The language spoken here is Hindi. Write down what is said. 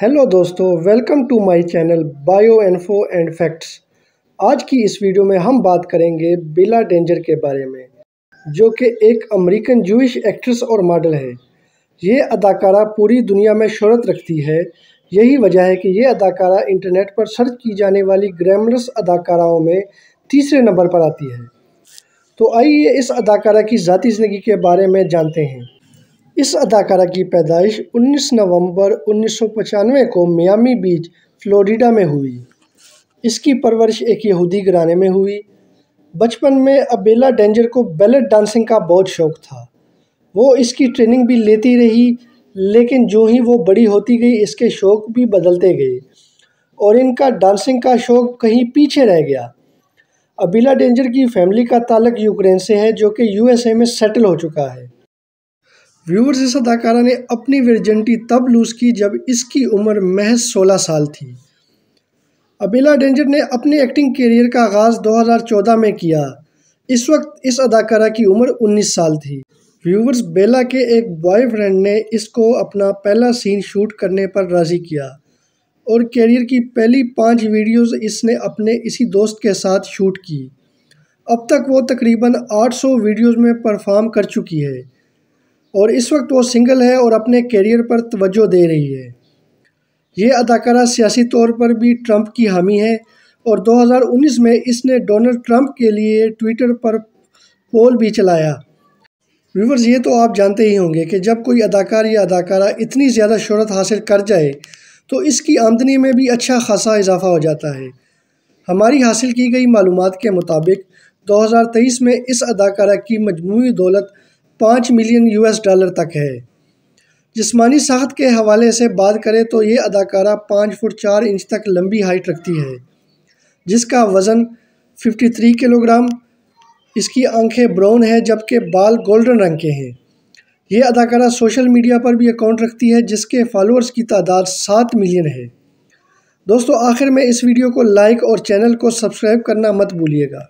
हेलो दोस्तों welcome to my channel bio info and facts आज की इस वीडियो में हम बात करेंगे बिला डेंजर के बारे में जो कि एक अमेरिकन जूश एक्ट्रेस और मॉडल है ये अदाकारा पूरी दुनिया में शहरत रखती है यही वजह है कि ये अदाकारा इंटरनेट पर सर्च की जाने वाली ग्रैमरस अदाकाराओं में तीसरे नंबर पर आती है तो आइए इस अदाकारा की ज़ाती ज़िंदगी के बारे में जानते हैं इस अदाकारा की पैदाइश उन्नीस नवंबर उन्नीस सौ पचानवे को मियामी बीच फ्लोरिडा में हुई इसकी परवरिश एक यहूदी घराने में हुई बचपन में अबेला डेंजर को बैलेट डांसिंग का बहुत शौक था वो इसकी ट्रेनिंग भी लेती रही लेकिन जो ही वो बड़ी होती गई इसके शौक़ भी बदलते गए और इनका डांसिंग का शौक़ कहीं पीछे रह गया अबीला डेंजर की फैमिली का ताल्लक यूक्रेन से है जो कि यूएसए में सेटल हो चुका है इस अदाकारा ने अपनी वर्जेंटी तब लूज़ की जब इसकी उम्र महज 16 साल थी अबेला डेंजर ने अपने एक्टिंग करियर का आगाज़ 2014 में किया इस वक्त इस अदाकारा की उम्र 19 साल थी व्यूवर्स बेला के एक बॉयफ्रेंड ने इसको अपना पहला सीन शूट करने पर राज़ी किया और कैरियर की पहली पाँच वीडियोस इसने अपने इसी दोस्त के साथ शूट की अब तक वो तकरीबन 800 वीडियोस में परफॉर्म कर चुकी है और इस वक्त वो सिंगल है और अपने कैरियर पर तवज्जो दे रही है ये अदाकारा सियासी तौर पर भी ट्रंप की हामी है और 2019 में इसने डोनाल्ड ट्रंप के लिए ट्विटर पर पोल भी चलाया व्यूवर्स ये तो आप जानते ही होंगे कि जब कोई अदाकार या अदाकारा इतनी ज़्यादा शहरत हासिल कर जाए तो इसकी आमदनी में भी अच्छा खासा इजाफा हो जाता है हमारी हासिल की गई मालूम के मुताबिक 2023 में इस अदाकारा की मजमू दौलत पाँच मिलियन यूएस डॉलर तक है जिसमानी साहत के हवाले से बात करें तो ये अदाकारा पाँच फुट चार इंच तक लंबी हाइट रखती है जिसका वज़न 53 किलोग्राम इसकी आंखें ब्राउन है जबकि बाल गोल्डन रंग के हैं ये अदाकारा सोशल मीडिया पर भी अकाउंट रखती है जिसके फॉलोअर्स की तादाद सात मिलियन है दोस्तों आखिर में इस वीडियो को लाइक और चैनल को सब्सक्राइब करना मत भूलिएगा